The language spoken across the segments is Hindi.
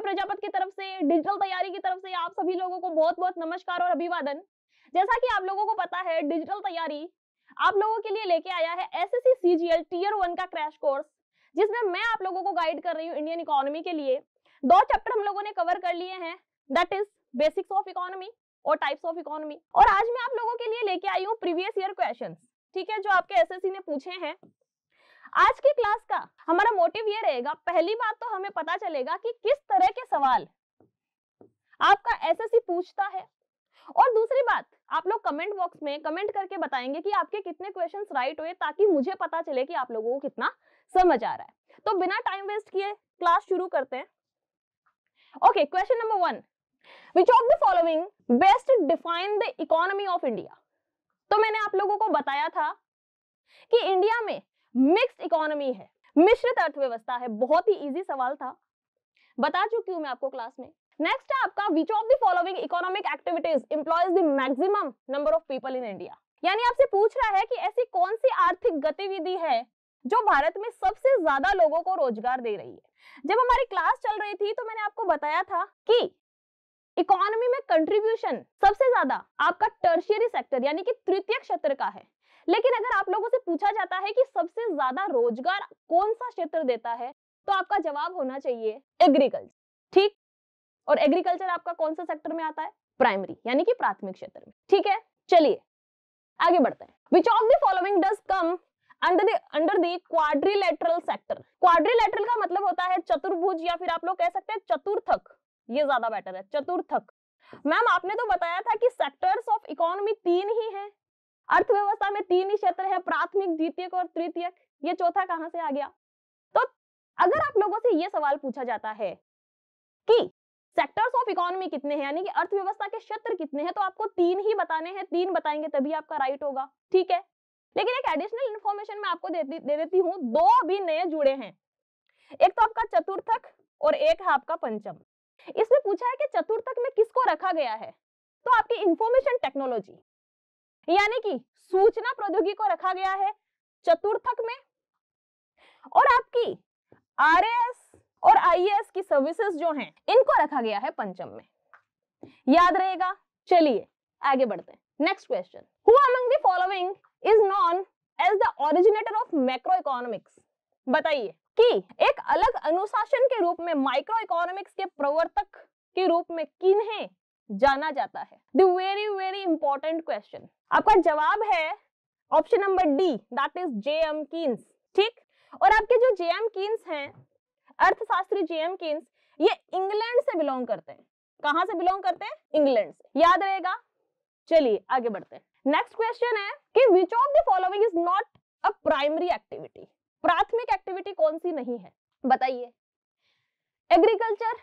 आशा प्रजापत की तरफ से डिजिटल तैयारी की तरफ से आप सभी लोगों को बहुत बहुत नमस्कार और अभिवादन जैसा कि आप लोगों को पता है डिजिटल तैयारी आप लोगों के लिए लेके आया है एस एस टीयर वन का क्रैश कोर्स जिसमें मैं आप लोगों को गाइड कर रही हूँ इंडियन इकोनॉमी के लिए दो चैप्टर हम लोगों ने कवर कर लिए हैं that is basics of economy और टाइप्स ऑफ इकोनॉमी और आज मैं आप लोगों के लिए लेके आई हूँ प्रीवियस ईयर क्वेश्चन ठीक है जो आपके एस ने पूछे हैं आज की क्लास का हमारा मोटिव ये रहेगा पहली बात तो हमें पता चलेगा कि किस तरह के सवाल आपका एसएससी पूछता है और दूसरी बात आप लोग कमेंट बॉक्स में कमेंट करके बताएंगे कि आपके कितने क्वेश्चंस राइट हुए ताकि मुझे पता चले कि आप लोगों को कितना समझ आ रहा है तो बिना टाइम वेस्ट किए क्लास शुरू करते हैं okay question number one which of the following best define the economy of India तो मैंने आप लोगों को बताया था कि इंडिया में मिक्स्ड इकोनॉमी है मिश्रित अर्थव्यवस्था है बहुत ही इजी सवाल था बता चुकी हूं मैं आपको क्लास में नेक्स्ट है आपका which of the following economic activities employs the maximum number of people in India यानी आपसे पूछ रहा है कि ऐसी कौन सी आर्थिक गतिविधि है जो भारत में सबसे ज्यादा लोगों को रोजगार दे रही है जब हमारी क्लास चल रही थी तो मैंने आपको बताया था कि इकोनॉमी में कंट्रीब्यूशन सबसे ज्यादा आपका टर्शियरी सेक्टर यानी कि तृतीय क्षेत्र का है लेकिन अगर आप लोगों से पूछा जाता है कि सबसे ज्यादा रोजगार कौन सा क्षेत्र देता है तो आपका जवाब होना चाहिए एग्रीकल्चर ठीक और एग्रीकल्चर आपका कौन सा सेक्टर में आता है प्राइमरी यानी कि प्राथमिक क्षेत्र में ठीक है चलिए आगे बढ़ते हैं which of the following does come under the under the quadrilateral sector quadrilateral का मतलब होता है चतुर्भुज या फिर आप लोग कह सकते हैं चतुर्थक ये ज्यादा बेटर है चतुर्थक मैम आपने तो बताया था कि सेक्टर्स ऑफ इकोनॉमी तीन ही हैं अर्थव्यवस्था में तीन ही क्षेत्र है प्राथमिक द्वितीयक और तृतीयक ये चौथा कहां से आ गया तो अगर आप लोगों से ये सवाल पूछा जाता है कि सेक्टर्स ऑफ इकोनॉमी कितने हैं यानी कि अर्थव्यवस्था के क्षेत्र कितने हैं तो आपको तीन ही बताने हैं तीन बताएंगे तभी आपका राइट होगा ठीक है लेकिन एक एडिशनल इन्फॉर्मेशन मैं आपको दे, दे देती हूँ दो भी नए जुड़े हैं एक तो आपका चतुर्थक और एक है आपका पंचम इसमें पूछा है कि चतुर्थक में किसको रखा गया है तो आपकी इंफॉर्मेशन टेक्नोलॉजी यानी कि सूचना प्रौद्योगिकी को रखा गया है चतुर्थक में और आपकी आर और आई की सर्विसेज जो हैं इनको रखा गया है पंचम में याद रहेगा चलिए आगे बढ़ते हैं next question who among the following is known as the originator of macro economics बताइए कि एक अलग अनुशासन के रूप में माइक्रो इकोनॉमिक्स के प्रवर्तक के रूप में किन्हें जाना जाता है the very very important question आपका जवाब है option number D that is J M Keynes ठीक और आपके जो जे एम कीन्स हैं अर्थशास्त्री जे एम कीन्स ये इंग्लैंड से बिलोंग करते हैं कहां से बिलोंग करते हैं इंग्लैंड से याद रहेगा चलिए आगे बढ़ते हैं नेक्स्ट क्वेश्चन है कि which of the following is not a primary activity प्राथमिक एक्टिविटी कौन सी नहीं है बताइए एग्रीकल्चर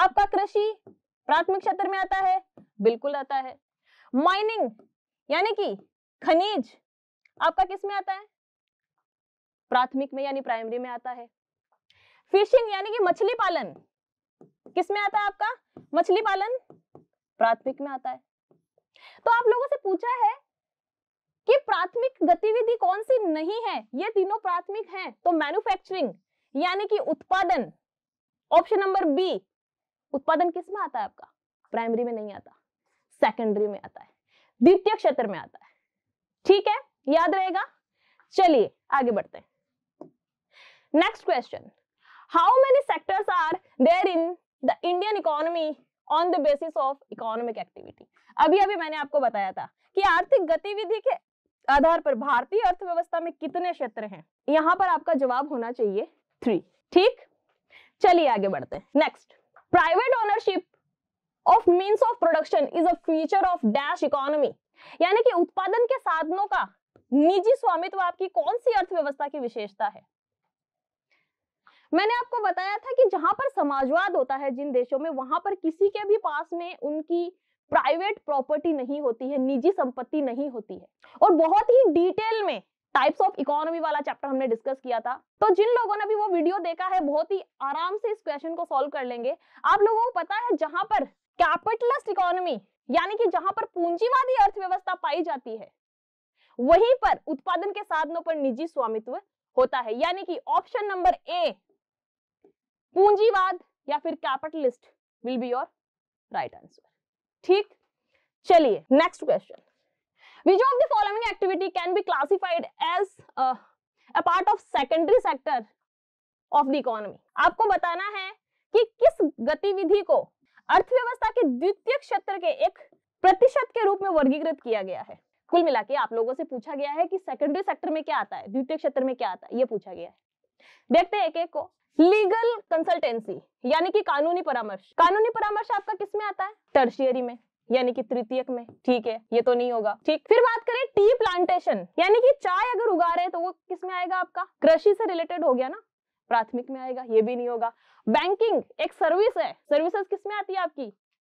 आपका कृषि प्राथमिक क्षेत्र में आता है बिल्कुल आता है माइनिंग यानी कि खनिज आपका किस में आता है प्राथमिक में यानी प्राइमरी में आता है फिशिंग यानी कि मछली पालन किस में आता है आपका मछली पालन प्राथमिक में आता है तो आप लोगों से पूछा है कि प्राथमिक गतिविधि कौन सी नहीं है ये तीनों प्राथमिक हैं तो मैन्युफैक्चरिंग यानी कि उत्पादन ऑप्शन नंबर बी उत्पादन किस में आता है आपका प्राइमरी में नहीं आता सेकेंडरी में आता है द्वितीय क्षेत्र में आता है ठीक है याद रहेगा चलिए आगे बढ़ते हैं next question how many sectors are there in the Indian economy on the basis of economic activity अभी अभी मैंने आपको बताया था कि आर्थिक गतिविधि के आधार पर भारतीय अर्थव्यवस्था में कितने क्षेत्र हैं यहां पर आपका जवाब होना चाहिए थ्री ठीक चलिए आगे बढ़ते हैं next private ownership of means of production is a feature of dash economy यानी कि उत्पादन के साधनों का निजी स्वामित्व आपकी कौन सी अर्थव्यवस्था की विशेषता है मैंने आपको बताया था कि जहां पर समाजवाद होता है जिन देशों में वहां पर किसी के भी पास में उनकी प्राइवेट प्रॉपर्टी नहीं होती है निजी संपत्ति नहीं होती है और बहुत ही डिटेल में टाइप्स ऑफ इकोनॉमी वाला चैप्टर हमने डिस्कस किया था तो जिन लोगों ने भी वो वीडियो देखा है बहुत ही आराम से इस क्वेश्चन को सोल्व कर लेंगे आप लोगों को पता है जहां पर कैपिटलिस्ट इकोनॉमी यानी कि जहां पर पूंजीवादी अर्थव्यवस्था पाई जाती है वहीं पर उत्पादन के साधनों पर निजी स्वामित्व होता है यानी कि ऑप्शन नंबर ए पूंजीवाद या फिर capitalist will be your right answer ठीक चलिए next question which of the following activity can be classified as uh, a part of secondary sector of the economy आपको बताना है कि किस गतिविधि को अर्थव्यवस्था के द्वितीय क्षेत्र के एक प्रतिशत के रूप में वर्गीकृत किया गया है कुल मिला के आप लोगों से पूछा गया है कि सेकेंडरी सेक्टर में क्या आता है द्वितीय क्षेत्र में क्या आता है ये पूछा गया है देखते हैं एक एक को लीगल कंसल्टेंसी यानी कि कानूनी परामर्श कानूनी परामर्श आपका किस में आता है टर्शियरी में यानी कि तृतीयक में ठीक है ये तो नहीं होगा ठीक फिर बात करें टी प्लांटेशन यानी कि चाय अगर उगा रहे तो वो किस में आएगा आपका कृषि से रिलेटेड हो गया ना प्राथमिक में आएगा ये भी नहीं होगा बैंकिंग एक सर्विस है सर्विसेज किस में आती है आपकी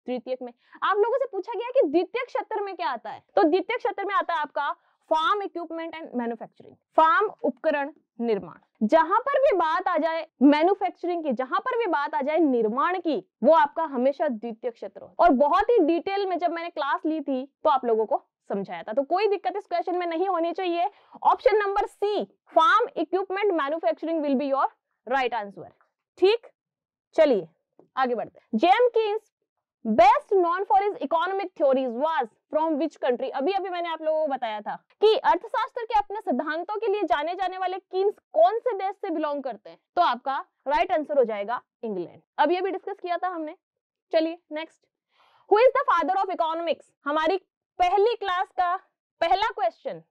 तृतीयक में आप लोगों से पूछा गया कि द्वितीय क्षेत्र में क्या आता है तो द्वितीय क्षेत्र में आता है आपका farm equipment and manufacturing farm उपकरण निर्माण जहां पर भी बात आ जाए मैन्युफैक्चरिंग की जहां पर भी बात आ जाए निर्माण की वो आपका हमेशा द्वितीय क्षेत्र हो और बहुत ही डिटेल में जब मैंने क्लास ली थी तो आप लोगों को समझाया था तो कोई दिक्कत इस क्वेश्चन में नहीं होनी चाहिए option number C farm equipment manufacturing will be your right answer ठीक चलिए आगे बढ़ते James Keynes best known for his economic theories was from which country अभी अभी मैंने आप लोगों को बताया था कि अर्थशास्त्र के अपने सिद्धांतों के लिए जाने जाने वाले किंग्स कौन से देश से बिलोंग करते हैं तो आपका राइट right आंसर हो जाएगा इंग्लैंड अभी अभी डिस्कस किया था हमने चलिए next who is the father of economics हमारी पहली क्लास का पहला क्वेश्चन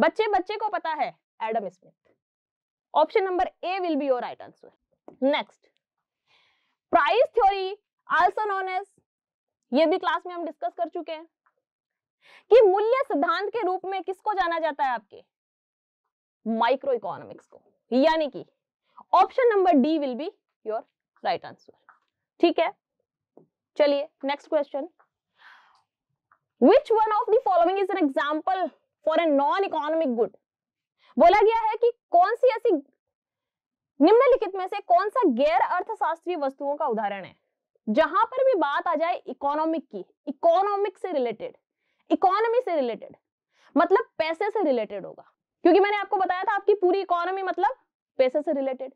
बच्चे बच्चे को पता है Adam Smith option number A will be your right answer next price theory also known as ये भी क्लास में हम डिस्कस कर चुके हैं कि मूल्य सिद्धांत के रूप में किसको जाना जाता है आपके माइक्रो इकोनॉमिक्स को यानी कि option number D will be your right answer ठीक है चलिए next question which one of the following is an example for a non economic good बोला गया है कि कौन सी ऐसी निम्नलिखित में से कौन सा गैर अर्थशास्त्रीय वस्तुओं का उदाहरण है जहां पर भी बात आ जाए इकोनॉमिक की इकोनॉमिक से रिलेटेड इकोनॉमी से रिलेटेड मतलब पैसे से रिलेटेड होगा क्योंकि मैंने आपको बताया था आपकी पूरी इकोनॉमी मतलब पैसे से रिलेटेड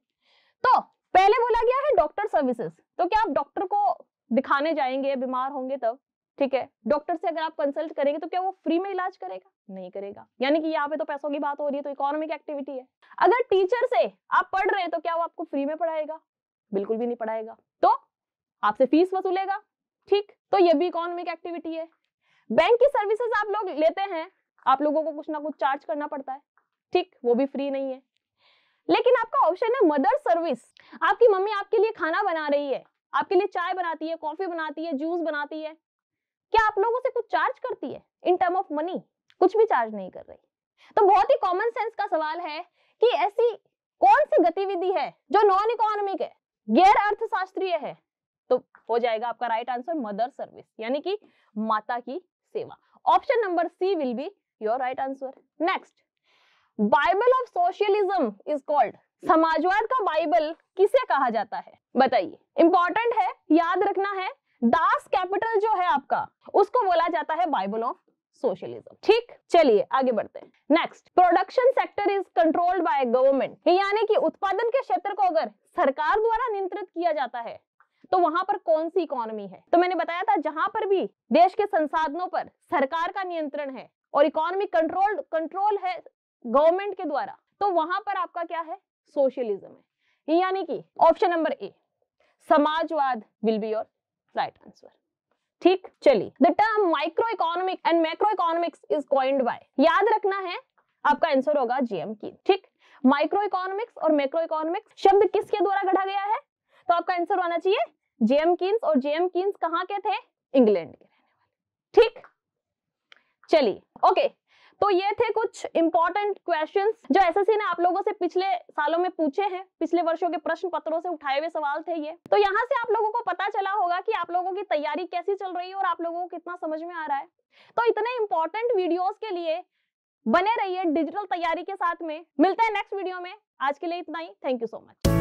तो पहले बोला गया है डॉक्टर सर्विसेज तो क्या आप डॉक्टर को दिखाने जाएंगे बीमार होंगे तब ठीक है डॉक्टर से अगर आप कंसल्ट करेंगे तो क्या वो फ्री में इलाज करेगा नहीं करेगा यानी कि यहाँ पे तो पैसों की बात हो रही है तो इकोनॉमिक एक्टिविटी है अगर टीचर से आप पढ़ रहे हैं तो क्या वो आपको फ्री में पढ़ाएगा बिल्कुल भी नहीं पढ़ाएगा तो आपसे फीस वसूलेगा ठीक तो ये भी इकोनॉमिक एक्टिविटी है बैंक की सर्विसेज आप लोग लेते हैं आप लोगों को कुछ ना कुछ चार्ज करना पड़ता है ठीक वो भी फ्री नहीं है लेकिन आपका ऑप्शन है मदर सर्विस आपकी मम्मी आपके लिए खाना बना रही है आपके लिए चाय बनाती है कॉफी बनाती है जूस बनाती है क्या आप लोगों से कुछ चार्ज करती है इन टर्म ऑफ मनी कुछ भी चार्ज नहीं कर रही तो बहुत ही कॉमन सेंस का सवाल है कि ऐसी कौन सी गतिविधि है जो नॉन इकोनॉमिक है गैर अर्थशास्त्रीय है तो हो जाएगा आपका राइट आंसर मदर सर्विस यानी कि माता की सेवा option number C will be your right answer next Bible of socialism is called समाजवाद का बाइबल किसे कहा जाता है बताइए इंपॉर्टेंट है याद रखना है दास कैपिटल जो है आपका उसको बोला जाता है बाइबल ऑफ सोशलिज्म ठीक चलिए आगे बढ़ते हैं next production sector is controlled by government यानी कि उत्पादन के क्षेत्र को अगर सरकार द्वारा नियंत्रित किया जाता है तो वहां पर कौन सी इकोनॉमी है तो मैंने बताया था जहां पर भी देश के संसाधनों पर सरकार का नियंत्रण है और इकोनॉमी कंट्रोल कंट्रोल है गवर्नमेंट के द्वारा तो वहां पर आपका क्या है सोशलिज्म है यानी कि ऑप्शन नंबर ए समाजवाद will be your right answer ठीक चलिए the term micro economic and macro economics is coined by याद रखना है आपका आंसर होगा जीएम की ठीक माइक्रो इकोनॉमिक्स और मैक्रो इकोनॉमिक्स शब्द किसके द्वारा गढ़ा गया है तो आपका आंसर होना चाहिए जेएम किन्स और जेएम किन्स कहा के थे इंग्लैंड के रहने वाले ठीक चलिए ओके तो ये थे कुछ इंपॉर्टेंट क्वेश्चंस जो एसएससी ने आप लोगों से पिछले सालों में पूछे हैं पिछले वर्षों के प्रश्न पत्रों से उठाए हुए सवाल थे ये तो यहाँ से आप लोगों को पता चला होगा कि आप लोगों की तैयारी कैसी चल रही है और आप लोगों को कितना समझ में आ रहा है तो इतने इंपॉर्टेंट वीडियो के लिए बने रही डिजिटल तैयारी के साथ में मिलते हैं नेक्स्ट वीडियो में आज के लिए इतना ही थैंक यू सो मच